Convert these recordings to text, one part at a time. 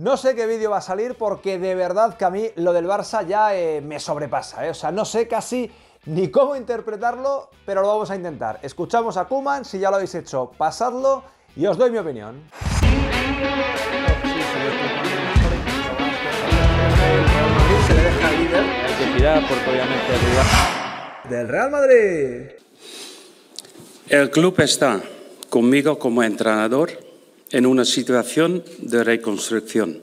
No sé qué vídeo va a salir porque de verdad que a mí lo del Barça ya eh, me sobrepasa. Eh. O sea, no sé casi ni cómo interpretarlo, pero lo vamos a intentar. Escuchamos a Kuman, si ya lo habéis hecho, pasadlo y os doy mi opinión. Del Real Madrid. El club está conmigo como entrenador en una situación de reconstrucción.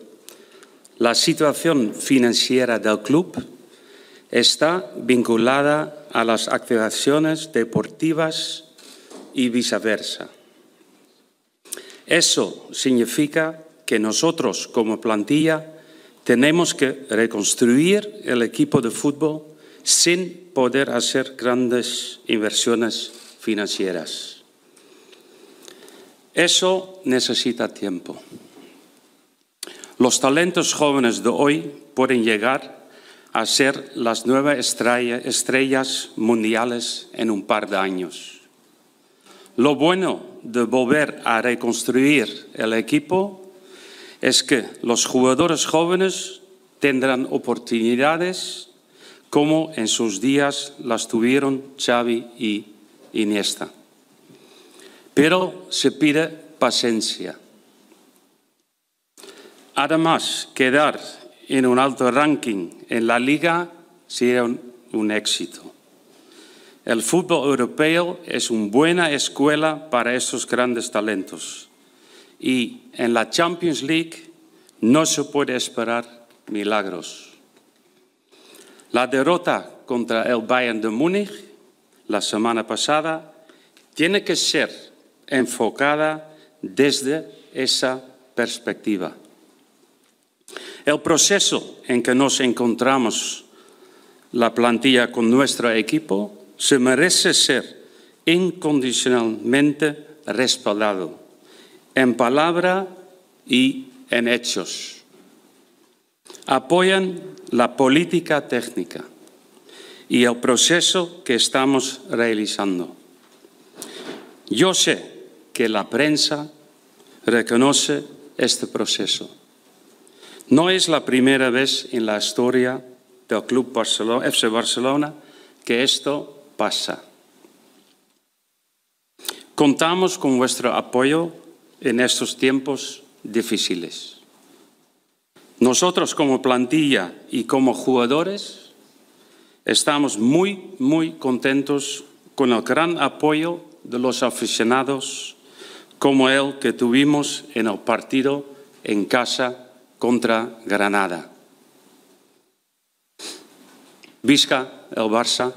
La situación financiera del club está vinculada a las activaciones deportivas y viceversa. Eso significa que nosotros como plantilla tenemos que reconstruir el equipo de fútbol sin poder hacer grandes inversiones financieras. Eso necesita tiempo. Los talentos jóvenes de hoy pueden llegar a ser las nuevas estrellas mundiales en un par de años. Lo bueno de volver a reconstruir el equipo es que los jugadores jóvenes tendrán oportunidades como en sus días las tuvieron Xavi y Iniesta pero se pide paciencia. Además, quedar en un alto ranking en la liga sería un, éxito. El fútbol europeo es una buena escuela para estos grandes talentos. Y en la Champions League no se puede esperar milagros. La derrota contra el Bayern de Múnich la semana pasada tiene que ser enfocada desde esa perspectiva. El proceso en que nos encontramos la plantilla con nuestro equipo se merece ser incondicionalmente respaldado en palabra y en hechos. Apoyan la política técnica y el proceso que estamos realizando. Yo sé que la prensa reconoce este proceso. No es la primera vez en la historia del Club Barcelona, FC Barcelona que esto pasa. Contamos con vuestro apoyo en estos tiempos difíciles. Nosotros como plantilla y como jugadores estamos muy, muy contentos con el gran apoyo de los aficionados como el que tuvimos en el partido en casa contra Granada. Vizca, el Barça,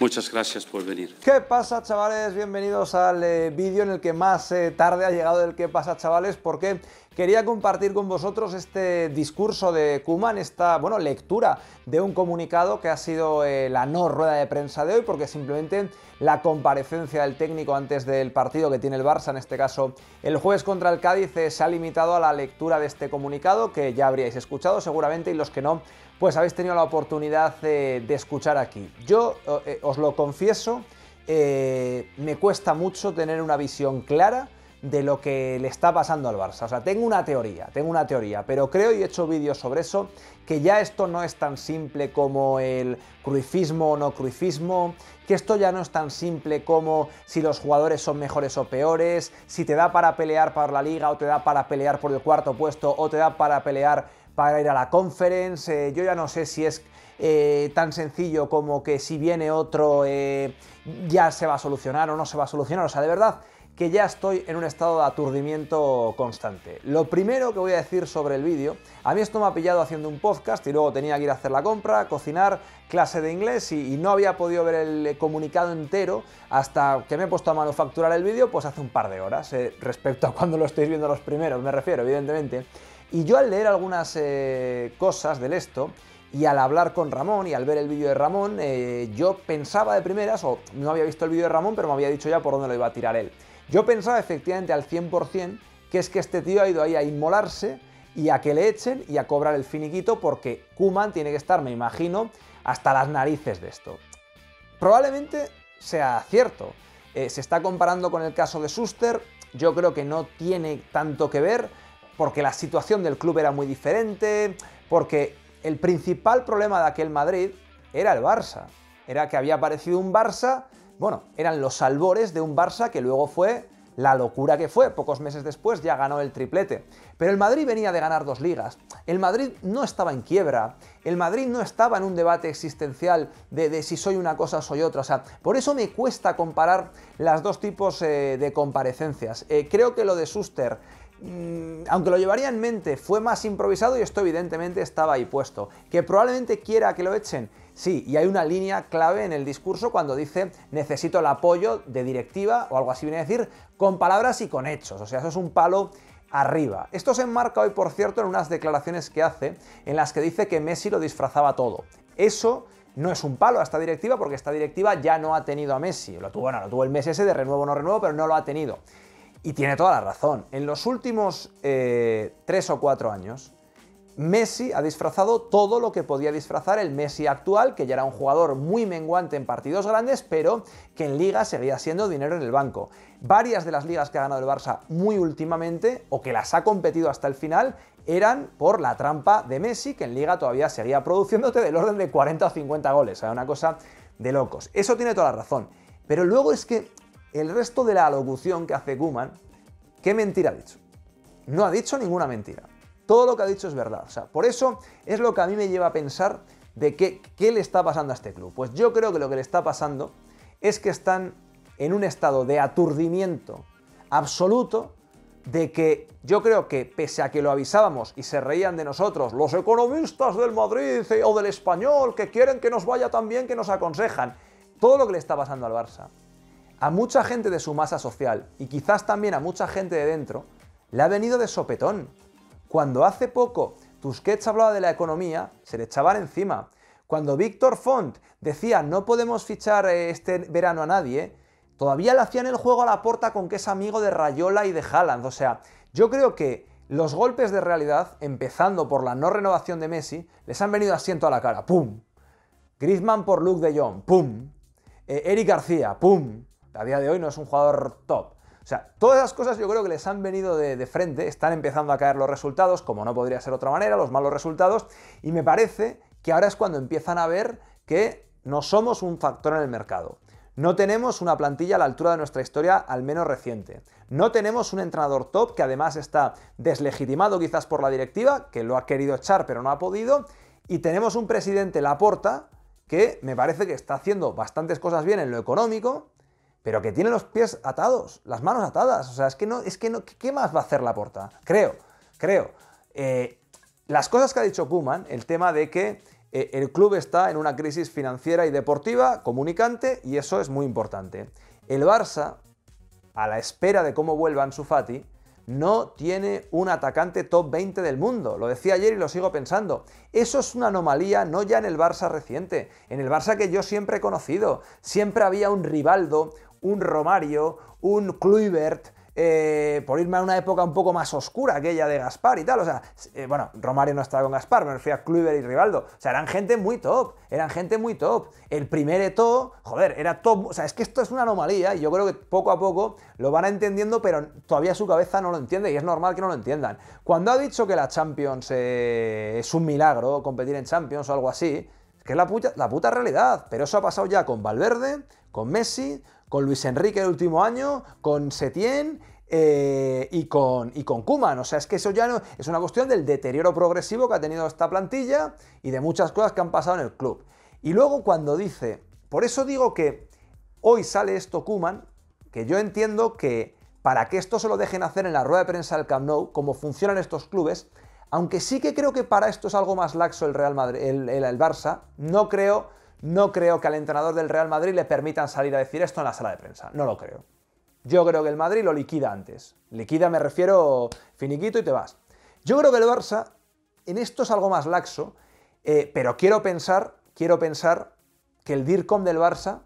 Muchas gracias por venir. ¿Qué pasa, chavales? Bienvenidos al eh, vídeo en el que más eh, tarde ha llegado el ¿Qué pasa, chavales? Porque Quería compartir con vosotros este discurso de Kuman, esta bueno, lectura de un comunicado que ha sido eh, la no rueda de prensa de hoy, porque simplemente la comparecencia del técnico antes del partido que tiene el Barça, en este caso el jueves contra el Cádiz, eh, se ha limitado a la lectura de este comunicado que ya habríais escuchado seguramente y los que no, pues habéis tenido la oportunidad eh, de escuchar aquí. Yo os lo confieso, me cuesta mucho tener una visión clara de lo que le está pasando al Barça. O sea, tengo una teoría, tengo una teoría, pero creo y he hecho vídeos sobre eso, que ya esto no es tan simple como el cruifismo o no cruifismo, que esto ya no es tan simple como si los jugadores son mejores o peores, si te da para pelear por la liga o te da para pelear por el cuarto puesto o te da para pelear para ir a la conference, eh, yo ya no sé si es eh, tan sencillo como que si viene otro eh, ya se va a solucionar o no se va a solucionar, o sea, de verdad que ya estoy en un estado de aturdimiento constante. Lo primero que voy a decir sobre el vídeo, a mí esto me ha pillado haciendo un podcast y luego tenía que ir a hacer la compra, cocinar, clase de inglés y, no había podido ver el eh, comunicado entero hasta que me he puesto a manufacturar el vídeo pues hace un par de horas, eh, respecto a cuando lo estáis viendo los primeros, me refiero, evidentemente. Y yo al leer algunas eh, cosas del esto, y al hablar con Ramón y al ver el vídeo de Ramón, yo pensaba de primeras, o no había visto el vídeo de Ramón, pero me había dicho ya por dónde lo iba a tirar él. Yo pensaba efectivamente al 100% que es que este tío ha ido ahí a inmolarse y a que le echen y a cobrar el finiquito porque Kuman tiene que estar, me imagino, hasta las narices de esto. Probablemente sea cierto. Eh, se está comparando con el caso de Schuster, yo creo que no tiene tanto que ver porque la situación del club era muy diferente, porque el principal problema de aquel Madrid era el Barça, era que había aparecido un Barça bueno, eran los albores de un Barça que luego fue la locura que fue. Pocos meses después ya ganó el triplete. Pero el Madrid venía de ganar dos ligas. El Madrid no estaba en quiebra. El Madrid no estaba en un debate existencial de, si soy una cosa o soy otra. O sea, por eso me cuesta comparar las dos tipos eh, de comparecencias. Eh, creo que lo de Schuster... Mm, aunque lo llevaría en mente, fue más improvisado y esto evidentemente estaba ahí puesto. Que probablemente quiera que lo echen, sí, y hay una línea clave en el discurso cuando dice necesito el apoyo de directiva o algo así viene a decir, con palabras y con hechos, o sea, eso es un palo arriba. Esto se enmarca hoy, por cierto, en unas declaraciones que hace en las que dice que Messi lo disfrazaba todo. Eso no es un palo a esta directiva porque esta directiva ya no ha tenido a Messi. Lo tuvo, bueno, lo tuvo el mes ese de renuevo no renuevo, pero no lo ha tenido. Y tiene toda la razón. En los últimos eh, tres o cuatro años, Messi ha disfrazado todo lo que podía disfrazar el Messi actual, que ya era un jugador muy menguante en partidos grandes, pero que en liga seguía siendo dinero en el banco. Varias de las ligas que ha ganado el Barça muy últimamente, o que las ha competido hasta el final, eran por la trampa de Messi, que en liga todavía seguía produciéndote del orden de 40 o 50 goles. O una cosa de locos. Eso tiene toda la razón. Pero luego es que el resto de la alocución que hace Guman, ¿qué mentira ha dicho? No ha dicho ninguna mentira. Todo lo que ha dicho es verdad. O sea, por eso es lo que a mí me lleva a pensar de que, qué le está pasando a este club. Pues yo creo que lo que le está pasando es que están en un estado de aturdimiento absoluto de que yo creo que pese a que lo avisábamos y se reían de nosotros los economistas del Madrid o del español que quieren que nos vaya tan bien que nos aconsejan, todo lo que le está pasando al Barça a mucha gente de su masa social y quizás también a mucha gente de dentro, le ha venido de sopetón. Cuando hace poco Tusquets hablaba de la economía, se le echaban encima. Cuando Víctor Font decía no podemos fichar eh, este verano a nadie, todavía le hacían el juego a la porta con que es amigo de Rayola y de Haaland. O sea, yo creo que los golpes de realidad, empezando por la no renovación de Messi, les han venido asiento a la cara. ¡Pum! Griezmann por Luke de Jong. ¡Pum! Eh, Eric García. ¡Pum! a día de hoy no es un jugador top. O sea, todas esas cosas yo creo que les han venido de, frente, están empezando a caer los resultados, como no podría ser de otra manera, los malos resultados, y me parece que ahora es cuando empiezan a ver que no somos un factor en el mercado. No tenemos una plantilla a la altura de nuestra historia, al menos reciente. No tenemos un entrenador top que además está deslegitimado quizás por la directiva, que lo ha querido echar pero no ha podido. Y tenemos un presidente Laporta que me parece que está haciendo bastantes cosas bien en lo económico, pero que tiene los pies atados, las manos atadas. O sea, es que no, es que no, ¿qué más va a hacer la porta? Creo, creo. Eh, las cosas que ha dicho Kuman, el tema de que eh, el club está en una crisis financiera y deportiva comunicante, y eso es muy importante. El Barça, a la espera de cómo vuelva su Fati, no tiene un atacante top 20 del mundo. Lo decía ayer y lo sigo pensando. Eso es una anomalía no ya en el Barça reciente, en el Barça que yo siempre he conocido. Siempre había un Rivaldo, un Romario, un Kluivert, eh, por irme a una época un poco más oscura, que aquella de Gaspar y tal. O sea, eh, bueno, Romario no estaba con Gaspar, me refiero a Kluivert y Rivaldo. O sea, eran gente muy top, eran gente muy top. El primer Eto, joder, era top. O sea, es que esto es una anomalía y yo creo que poco a poco lo van entendiendo, pero todavía su cabeza no lo entiende y es normal que no lo entiendan. Cuando ha dicho que la Champions eh, es un milagro, competir en Champions o algo así, que es la puta, realidad. Pero eso ha pasado ya con Valverde, con Messi, con Luis Enrique el último año, con Setién eh, y con y con Kuman. O sea, es que eso ya no es una cuestión del deterioro progresivo que ha tenido esta plantilla y de muchas cosas que han pasado en el club. Y luego cuando dice, por eso digo que hoy sale esto Kuman, que yo entiendo que para que esto se lo dejen hacer en la rueda de prensa del Camp Nou, como funcionan estos clubes, aunque sí que creo que para esto es algo más laxo el Real Madrid, el, Barça, no creo, no creo que al entrenador del Real Madrid le permitan salir a decir esto en la sala de prensa. No lo creo. Yo creo que el Madrid lo liquida antes. Liquida me refiero finiquito y te vas. Yo creo que el Barça en esto es algo más laxo, eh, pero quiero pensar, quiero pensar que el DIRCOM del Barça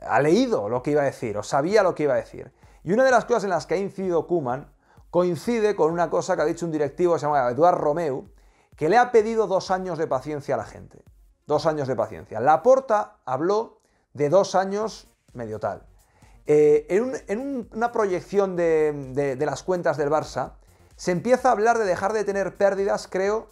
ha leído lo que iba a decir o sabía lo que iba a decir. Y una de las cosas en las que ha incidido Kuman coincide con una cosa que ha dicho un directivo que se llama Eduard Romeu, que le ha pedido dos años de paciencia a la gente. Dos años de paciencia. Laporta habló de dos años medio tal. Eh, en, una proyección de, de las cuentas del Barça, se empieza a hablar de dejar de tener pérdidas, creo,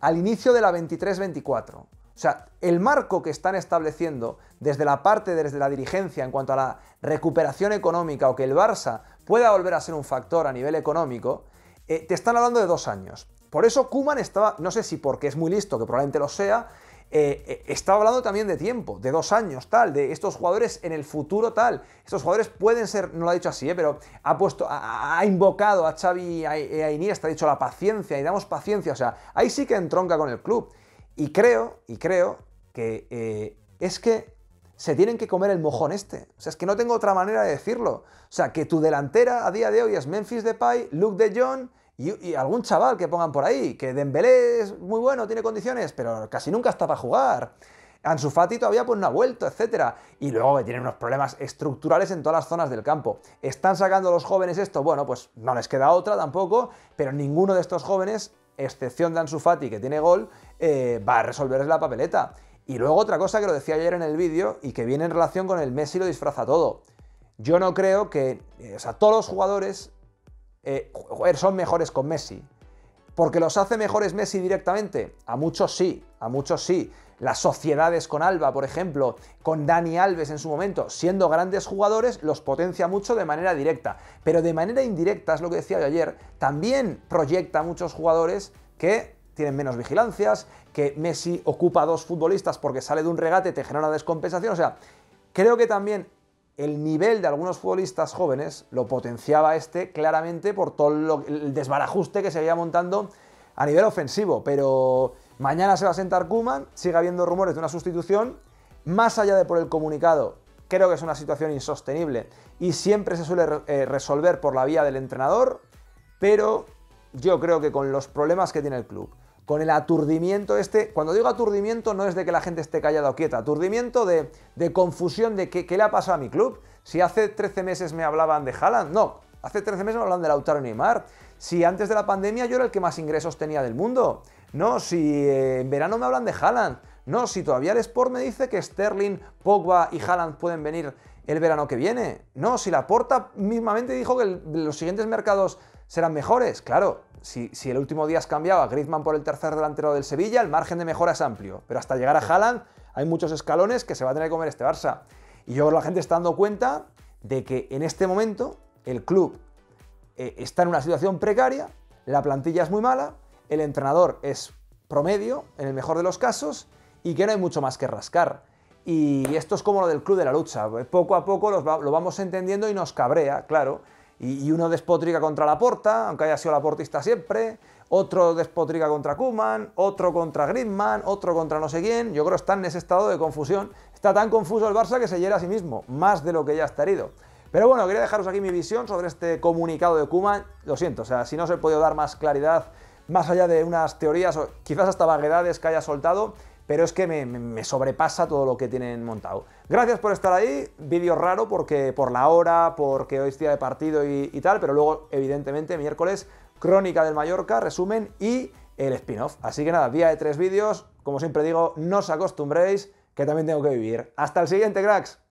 al inicio de la 23-24. O sea, el marco que están estableciendo desde la parte, desde la dirigencia, en cuanto a la recuperación económica o que el Barça pueda volver a ser un factor a nivel económico, eh, te están hablando de dos años. Por eso Kuman estaba, no sé si porque es muy listo, que probablemente lo sea, eh, eh, estaba hablando también de tiempo, de dos años, tal, de estos jugadores en el futuro, tal. Estos jugadores pueden ser, no lo ha dicho así, pero ha puesto, ha, invocado a Xavi, a, a Iniesta, ha dicho la paciencia y damos paciencia. O sea, ahí sí que entronca con el club. Y creo, y creo que eh, es que se tienen que comer el mojón este. O sea, es que no tengo otra manera de decirlo. O sea, que tu delantera a día de hoy es Memphis Depay, Luke de Jong y, algún chaval que pongan por ahí, que Dembélé es muy bueno, tiene condiciones, pero casi nunca está para jugar. Ansu todavía pues, no ha vuelto, etc. Y luego que tienen unos problemas estructurales en todas las zonas del campo. ¿Están sacando los jóvenes esto? Bueno, pues no les queda otra tampoco, pero ninguno de estos jóvenes excepción de Ansu que tiene gol, eh, va a resolver la papeleta. Y luego otra cosa que lo decía ayer en el vídeo y que viene en relación con el Messi lo disfraza todo. Yo no creo que, eh, o sea, todos los jugadores eh, son mejores con Messi. ¿Porque los hace mejores Messi directamente? A muchos sí, a muchos sí las sociedades con Alba, por ejemplo, con Dani Alves en su momento, siendo grandes jugadores, los potencia mucho de manera directa. Pero de manera indirecta, es lo que decía yo ayer, también proyecta a muchos jugadores que tienen menos vigilancias, que Messi ocupa a dos futbolistas porque sale de un regate, te genera una descompensación. O sea, creo que también el nivel de algunos futbolistas jóvenes lo potenciaba este claramente por todo el desbarajuste que se había montando a nivel ofensivo, pero Mañana se va a sentar Kuman, sigue habiendo rumores de una sustitución. Más allá de por el comunicado, creo que es una situación insostenible y siempre se suele eh, resolver por la vía del entrenador, pero yo creo que con los problemas que tiene el club, con el aturdimiento este, cuando digo aturdimiento no es de que la gente esté callada o quieta, aturdimiento de, confusión de qué, qué le ha pasado a mi club. Si hace 13 meses me hablaban de Haaland, no, hace 13 meses me hablaban de Lautaro Neymar. Si antes de la pandemia yo era el que más ingresos tenía del mundo. No, si eh, en verano me hablan de Haaland. No, si todavía el Sport me dice que Sterling, Pogba y Haaland pueden venir el verano que viene. No, si la Porta mismamente dijo que los siguientes mercados serán mejores. Claro, si, el último día has cambiado a Griezmann por el tercer delantero del Sevilla, el margen de mejora es amplio. Pero hasta llegar a Haaland hay muchos escalones que se va a tener que comer este Barça. Y yo la gente está dando cuenta de que en este momento el club eh, está en una situación precaria, la plantilla es muy mala, el entrenador es promedio, en el mejor de los casos, y que no hay mucho más que rascar. Y esto es como lo del club de la lucha. Poco a poco lo vamos entendiendo y nos cabrea, claro. Y, uno despotrica contra la porta, aunque haya sido la portista siempre. Otro despotrica contra Kuman, otro contra Griezmann, otro contra no sé quién. Yo creo que está en ese estado de confusión. Está tan confuso el Barça que se hiera a sí mismo, más de lo que ya está herido. Pero bueno, quería dejaros aquí mi visión sobre este comunicado de Kuman. Lo siento, o sea, si no os he podido dar más claridad más allá de unas teorías o quizás hasta vaguedades que haya soltado, pero es que me, sobrepasa todo lo que tienen montado. Gracias por estar ahí, vídeo raro porque por la hora, porque hoy es día de partido y, y tal, pero luego, evidentemente, miércoles, crónica del Mallorca, resumen y el spin-off. Así que nada, día de tres vídeos, como siempre digo, no os acostumbréis, que también tengo que vivir. Hasta el siguiente, cracks.